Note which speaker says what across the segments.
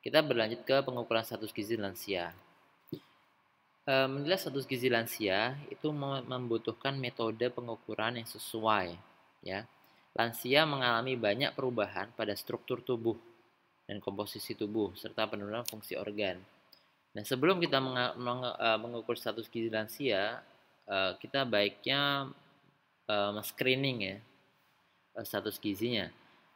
Speaker 1: Kita berlanjut ke pengukuran status gizi lansia. Eh, Menilai status gizi lansia itu membutuhkan metode pengukuran yang sesuai. Ya, lansia mengalami banyak perubahan pada struktur tubuh dan komposisi tubuh serta penurunan fungsi organ. Nah, sebelum kita eh, mengukur status gizi lansia, eh, kita baiknya screening ya status gizinya.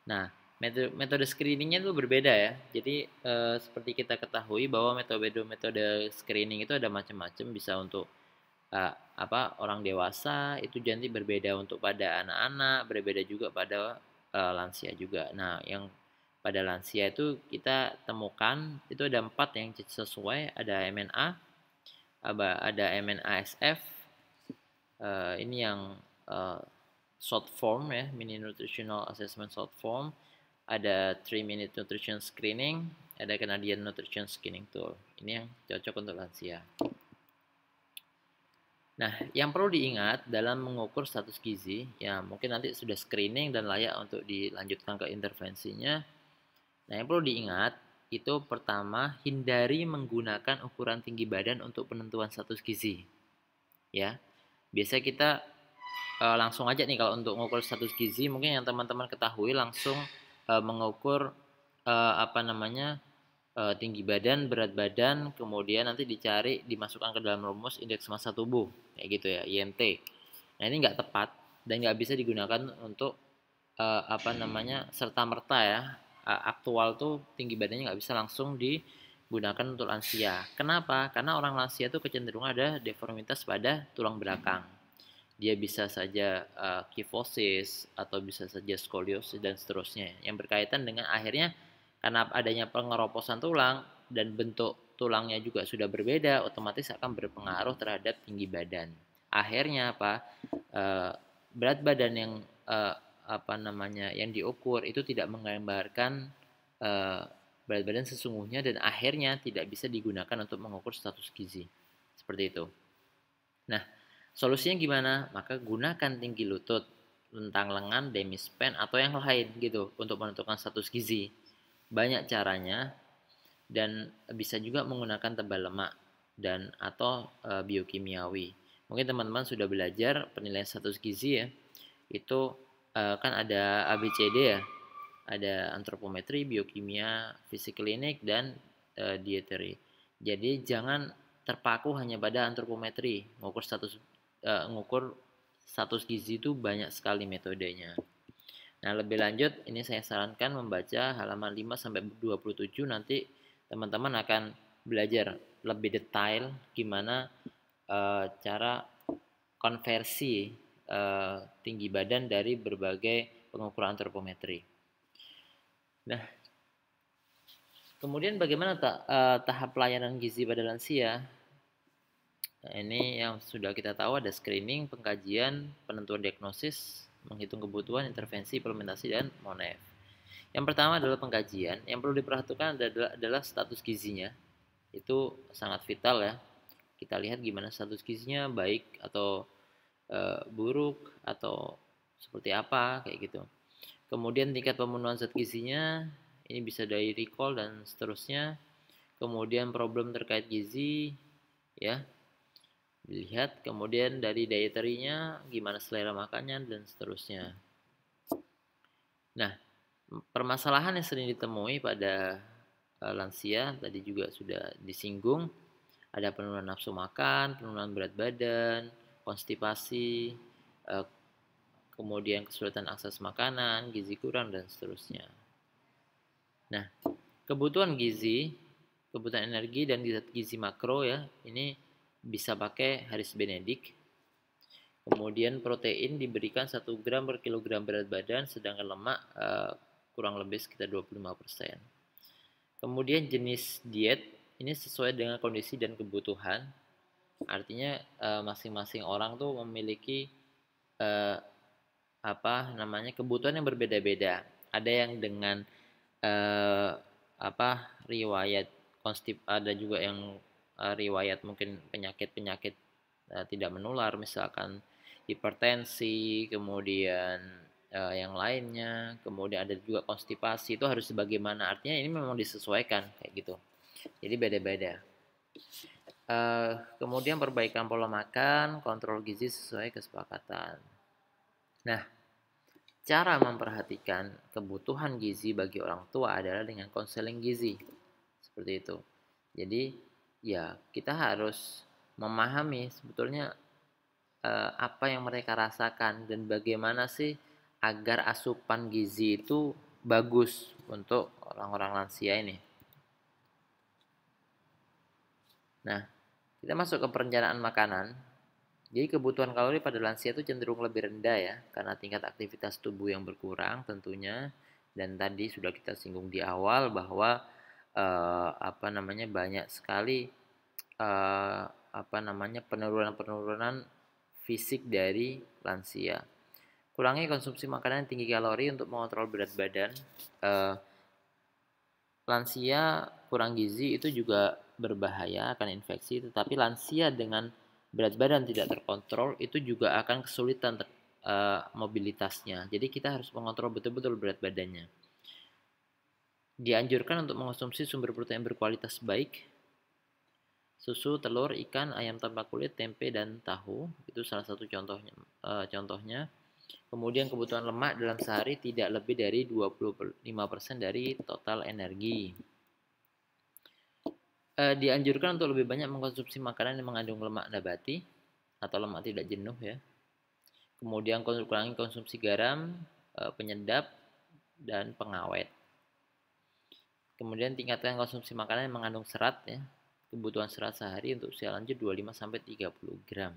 Speaker 1: Nah, metode, metode screeningnya itu berbeda ya. Jadi e, seperti kita ketahui bahwa metode metode screening itu ada macam-macam bisa untuk e, apa orang dewasa itu jadi berbeda untuk pada anak-anak, berbeda juga pada e, lansia juga. Nah yang pada lansia itu kita temukan itu ada empat yang sesuai ada MNA, ada MNASF, e, ini yang e, short form ya, mini nutritional assessment short form ada 3 minute nutrition screening, ada Canadian nutrition screening tool. Ini yang cocok untuk lansia. Nah, yang perlu diingat dalam mengukur status gizi, ya mungkin nanti sudah screening dan layak untuk dilanjutkan ke intervensinya. Nah, yang perlu diingat itu pertama hindari menggunakan ukuran tinggi badan untuk penentuan status gizi. Ya. Biasa kita e, langsung aja nih kalau untuk mengukur status gizi mungkin yang teman-teman ketahui langsung e, mengukur e, apa namanya e, tinggi badan, berat badan, kemudian nanti dicari dimasukkan ke dalam rumus indeks massa tubuh kayak gitu ya IMT. Nah ini nggak tepat dan nggak bisa digunakan untuk e, apa namanya serta merta ya aktual tuh tinggi badannya nggak bisa langsung digunakan untuk lansia. Kenapa? Karena orang lansia tuh kecenderungan ada deformitas pada tulang belakang dia bisa saja uh, kifosis atau bisa saja skoliosis dan seterusnya yang berkaitan dengan akhirnya karena adanya pengeroposan tulang dan bentuk tulangnya juga sudah berbeda otomatis akan berpengaruh terhadap tinggi badan akhirnya apa uh, berat badan yang uh, apa namanya yang diukur itu tidak menggambarkan uh, berat badan sesungguhnya dan akhirnya tidak bisa digunakan untuk mengukur status gizi seperti itu nah Solusinya gimana? Maka gunakan tinggi lutut, lentang lengan, demi span atau yang lain gitu untuk menentukan status gizi. Banyak caranya dan bisa juga menggunakan tebal lemak dan atau e, biokimiawi. Mungkin teman-teman sudah belajar penilaian status gizi ya. Itu e, kan ada ABCD ya. Ada antropometri, biokimia, fisik klinik dan e, dietary. Jadi jangan terpaku hanya pada antropometri, mengukur status uh, ngukur status gizi itu banyak sekali metodenya. Nah, lebih lanjut ini saya sarankan membaca halaman 5 sampai 27 nanti teman-teman akan belajar lebih detail gimana uh, cara konversi uh, tinggi badan dari berbagai pengukuran antropometri. Nah, kemudian bagaimana tahap pelayanan gizi pada lansia? Nah, ini yang sudah kita tahu ada screening, pengkajian, penentuan diagnosis, menghitung kebutuhan, intervensi, implementasi, dan MONEF. Yang pertama adalah pengkajian. Yang perlu diperhatikan adalah, adalah status gizinya. Itu sangat vital ya. Kita lihat gimana status gizinya, baik atau e, buruk, atau seperti apa, kayak gitu. Kemudian tingkat pemenuhan zat gizinya, ini bisa dari recall dan seterusnya. Kemudian problem terkait gizi, ya dilihat kemudian dari dietary-nya gimana selera makannya dan seterusnya nah permasalahan yang sering ditemui pada eh, lansia tadi juga sudah disinggung ada penurunan nafsu makan penurunan berat badan konstipasi eh, kemudian kesulitan akses makanan gizi kurang dan seterusnya nah kebutuhan gizi kebutuhan energi dan gizi makro ya ini bisa pakai Haris benedik Kemudian protein diberikan 1 gram per kilogram berat badan, sedangkan lemak uh, kurang lebih sekitar 25%. Kemudian jenis diet, ini sesuai dengan kondisi dan kebutuhan. Artinya eh, masing-masing uh, orang tuh memiliki uh, apa namanya kebutuhan yang berbeda-beda. Ada yang dengan apa riwayat konstip, ada juga yang Eh, riwayat mungkin penyakit-penyakit eh, tidak menular misalkan hipertensi, kemudian uh, yang lainnya, kemudian ada juga konstipasi itu harus sebagaimana artinya ini memang disesuaikan kayak gitu. Jadi beda-beda. Uh, kemudian perbaikan pola makan, kontrol gizi sesuai kesepakatan. Nah, cara memperhatikan kebutuhan gizi bagi orang tua adalah dengan konseling gizi. Seperti itu. Jadi ya kita harus memahami sebetulnya eh, apa yang mereka rasakan dan bagaimana sih agar asupan gizi itu bagus untuk orang-orang lansia ini. Nah, kita masuk ke perencanaan makanan. Jadi kebutuhan kalori pada lansia itu cenderung lebih rendah ya, karena tingkat aktivitas tubuh yang berkurang tentunya. Dan tadi sudah kita singgung di awal bahwa uh, apa namanya banyak sekali uh, apa namanya penurunan-penurunan fisik dari lansia. Kurangi konsumsi makanan yang tinggi kalori untuk mengontrol berat badan. Uh, lansia kurang gizi itu juga berbahaya akan infeksi, tetapi lansia dengan berat badan tidak terkontrol itu juga akan kesulitan ter, uh, mobilitasnya. Jadi kita harus mengontrol betul-betul berat badannya. Dianjurkan untuk mengonsumsi sumber protein berkualitas baik, susu, telur, ikan, ayam tanpa kulit, tempe, dan tahu. Itu salah satu contohnya. E, contohnya. Kemudian kebutuhan lemak dalam sehari tidak lebih dari 25% dari total energi. E, dianjurkan untuk lebih banyak mengkonsumsi makanan yang mengandung lemak nabati atau lemak tidak jenuh ya. Kemudian kurangi konsumsi garam, e, penyedap, dan pengawet. Kemudian tingkatkan konsumsi makanan yang mengandung serat ya. Kebutuhan serat sehari untuk usia lanjut 25 sampai 30 gram.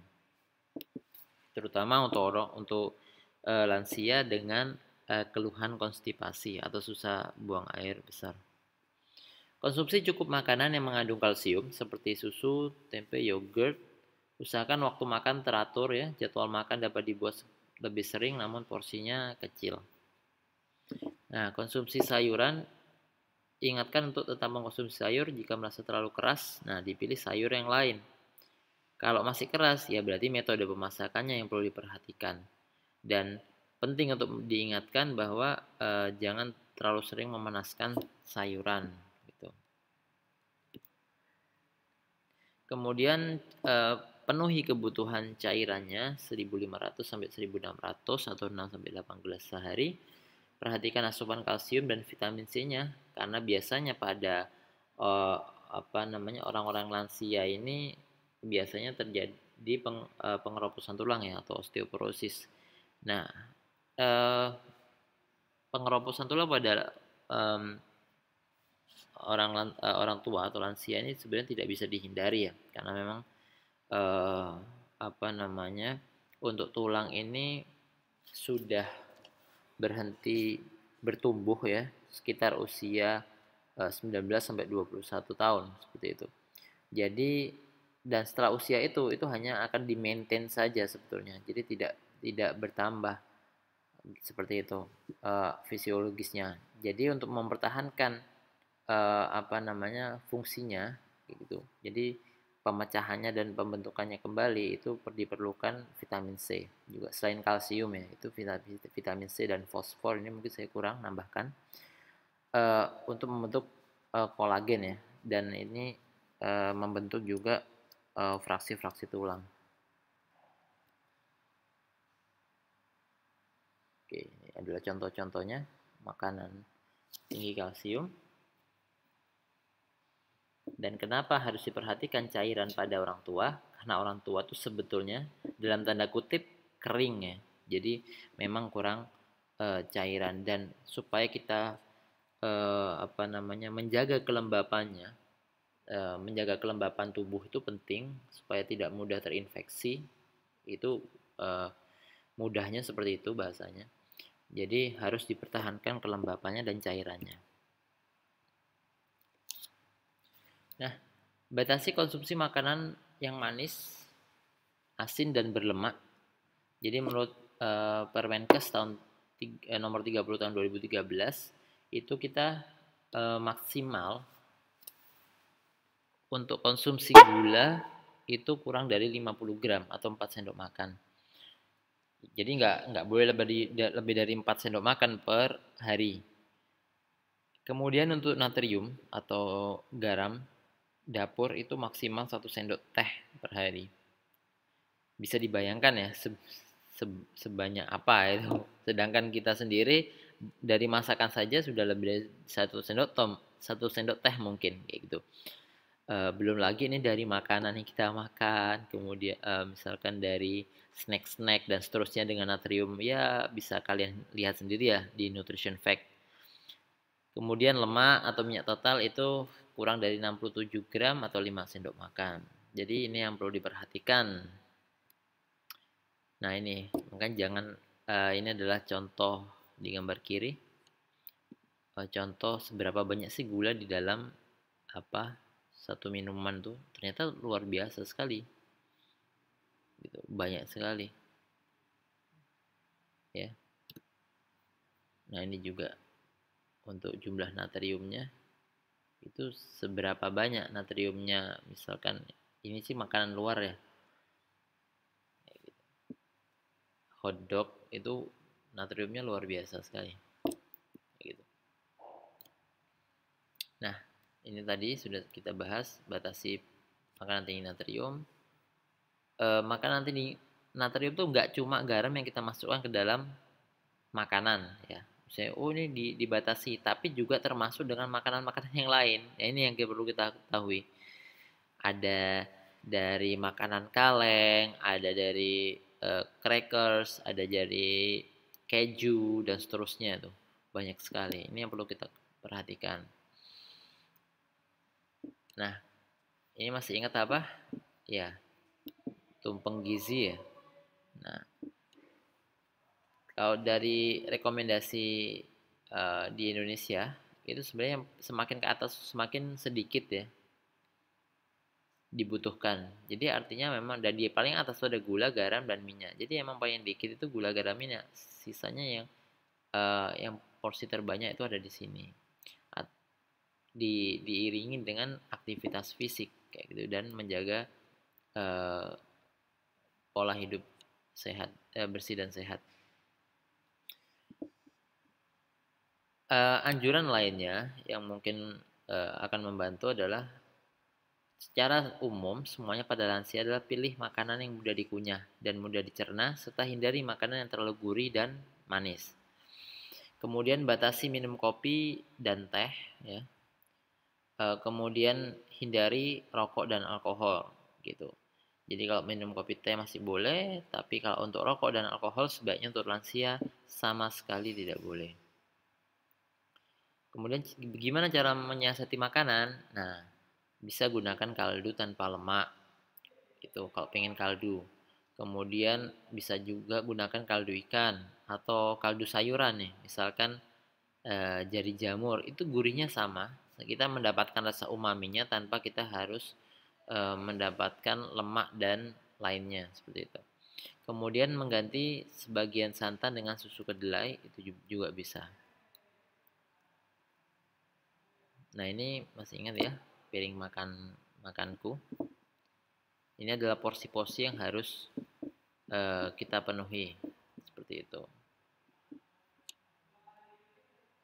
Speaker 1: Terutama untuk orang untuk e, lansia dengan e, keluhan konstipasi atau susah buang air besar. Konsumsi cukup makanan yang mengandung kalsium seperti susu, tempe, yogurt. Usahakan waktu makan teratur ya. Jadwal makan dapat dibuat lebih sering namun porsinya kecil. Nah, konsumsi sayuran Ingatkan untuk tetap mengkonsumsi sayur jika merasa terlalu keras. Nah, dipilih sayur yang lain. Kalau masih keras, ya berarti metode pemasakannya yang perlu diperhatikan. Dan penting untuk diingatkan bahwa eh, jangan terlalu sering memanaskan sayuran. Gitu. Kemudian eh, penuhi kebutuhan cairannya 1500 1600 atau 6 8 gelas sehari Perhatikan asupan kalsium dan vitamin C-nya karena biasanya pada uh, apa namanya orang-orang lansia ini biasanya terjadi peng, uh, pengeroposan tulang ya atau osteoporosis. Nah, uh, pengeroposan tulang pada um, orang uh, orang tua atau lansia ini sebenarnya tidak bisa dihindari ya karena memang uh, apa namanya untuk tulang ini sudah berhenti bertumbuh ya sekitar usia 19 eh, sampai 21 tahun seperti itu. Jadi dan setelah usia itu itu hanya akan di maintain saja sebetulnya. Jadi tidak tidak bertambah seperti itu uh, fisiologisnya. Jadi untuk mempertahankan uh, apa namanya fungsinya gitu. Jadi pemecahannya dan pembentukannya kembali itu diperlukan vitamin C juga selain kalsium ya itu vitamin C dan fosfor ini mungkin saya kurang nambahkan uh, untuk membentuk uh, kolagen ya dan ini uh, membentuk juga fraksi-fraksi uh, tulang. Oke, ini adalah contoh-contohnya makanan tinggi kalsium. Dan kenapa harus diperhatikan cairan pada orang tua? Karena orang tua tuh sebetulnya dalam tanda kutip kering ya. Jadi memang kurang e, cairan dan supaya kita e, apa namanya menjaga kelembapannya, e, menjaga kelembapan tubuh itu penting supaya tidak mudah terinfeksi. Itu e, mudahnya seperti itu bahasanya. Jadi harus dipertahankan kelembapannya dan cairannya. Nah, batasi konsumsi makanan yang manis, asin dan berlemak. Jadi menurut uh, Permenkes tahun tiga, eh, nomor 30 tahun 2013 itu kita uh, maksimal untuk konsumsi gula itu kurang dari 50 gram atau 4 sendok makan. Jadi nggak nggak boleh lebih dari, lebih dari 4 sendok makan per hari. Kemudian untuk natrium atau garam dapur itu maksimal satu sendok teh per hari. Bisa dibayangkan ya se se sebanyak apa itu. Sedangkan kita sendiri dari masakan saja sudah lebih dari satu sendok tom, satu sendok teh mungkin kayak gitu. Uh, belum lagi ini dari makanan yang kita makan, kemudian uh, misalkan dari snack-snack dan seterusnya dengan natrium ya bisa kalian lihat sendiri ya di nutrition fact. Kemudian lemak atau minyak total itu kurang dari 67 gram atau 5 sendok makan. Jadi ini yang perlu diperhatikan. Nah ini, mungkin jangan, uh, ini adalah contoh di gambar kiri. Uh, contoh seberapa banyak sih gula di dalam apa satu minuman tuh. Ternyata luar biasa sekali. Gitu, banyak sekali. Ya. Nah ini juga untuk jumlah natriumnya itu seberapa banyak natriumnya misalkan ini sih makanan luar ya hotdog itu natriumnya luar biasa sekali gitu. nah ini tadi sudah kita bahas batasi makanan tinggi natrium e, makanan tinggi natrium tuh nggak cuma garam yang kita masukkan ke dalam makanan ya misalnya oh ini di, dibatasi tapi juga termasuk dengan makanan-makanan yang lain ya ini yang perlu kita ketahui ada dari makanan kaleng ada dari uh, crackers ada dari keju dan seterusnya tuh banyak sekali ini yang perlu kita perhatikan nah ini masih ingat apa ya tumpeng gizi ya nah kalau dari rekomendasi uh, di Indonesia itu sebenarnya semakin ke atas semakin sedikit ya dibutuhkan. Jadi artinya memang dari paling atas itu ada gula, garam dan minyak. Jadi emang paling dikit itu gula, garam, minyak. Sisanya yang uh, yang porsi terbanyak itu ada di sini. At, di diiringi dengan aktivitas fisik kayak gitu dan menjaga uh, pola hidup sehat, eh, bersih dan sehat. uh, anjuran lainnya yang mungkin uh, akan membantu adalah secara umum semuanya pada lansia adalah pilih makanan yang mudah dikunyah dan mudah dicerna serta hindari makanan yang terlalu gurih dan manis. Kemudian batasi minum kopi dan teh ya. E, kemudian hindari rokok dan alkohol gitu. Jadi kalau minum kopi teh masih boleh, tapi kalau untuk rokok dan alkohol sebaiknya untuk lansia sama sekali tidak boleh. Kemudian gimana cara menyiasati makanan? Nah, bisa gunakan kaldu tanpa lemak. Itu kalau pengen kaldu. Kemudian bisa juga gunakan kaldu ikan atau kaldu sayuran nih, misalkan e, jari jamur. Itu gurihnya sama. Kita mendapatkan rasa umaminya tanpa kita harus e, mendapatkan lemak dan lainnya seperti itu. Kemudian mengganti sebagian santan dengan susu kedelai itu juga bisa. Nah, ini masih ingat ya, piring makan makanku. Ini adalah porsi-porsi yang harus uh, kita penuhi seperti itu.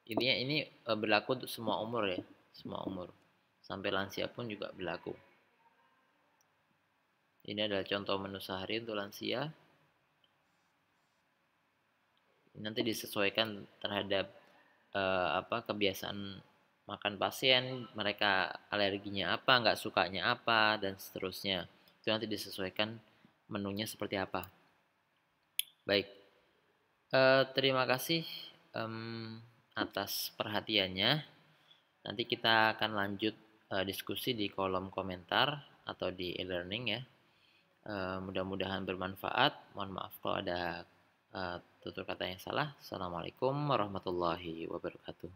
Speaker 1: Intinya ini uh, berlaku untuk semua umur ya, semua umur. Sampai lansia pun juga berlaku. Ini adalah contoh menu sehari untuk lansia. Nanti disesuaikan terhadap uh, apa kebiasaan makan pasien, mereka alerginya apa, nggak sukanya apa, dan seterusnya. Itu nanti disesuaikan menunya seperti apa. Baik, eh, terima kasih um, atas perhatiannya. Nanti kita akan lanjut eh, diskusi di kolom komentar atau di e-learning ya. Eh, mudah-mudahan bermanfaat. Mohon maaf kalau ada tutur kata yang salah. Assalamualaikum warahmatullahi wabarakatuh.